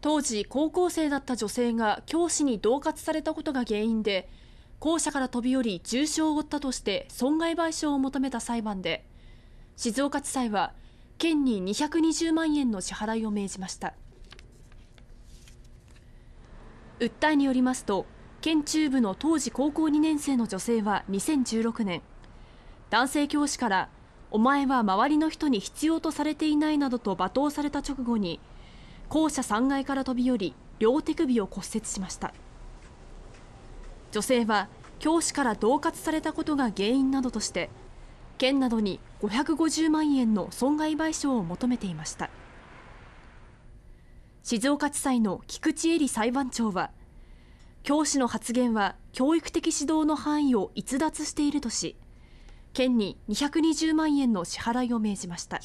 当時高校生だった女性が教師に恫喝されたことが原因で校舎から飛び降り重傷を負ったとして損害賠償を求めた裁判で静岡地裁は県に220万円の支払いを命じました訴えによりますと県中部の当時高校2年生の女性は2016年男性教師からお前は周りの人に必要とされていないなどと罵倒された直後に校舎3階から飛び降り両手首を骨折しました女性は教師から恫喝されたことが原因などとして県などに550万円の損害賠償を求めていました静岡地裁の菊池恵里裁判長は教師の発言は教育的指導の範囲を逸脱しているとし県に220万円の支払いを命じました。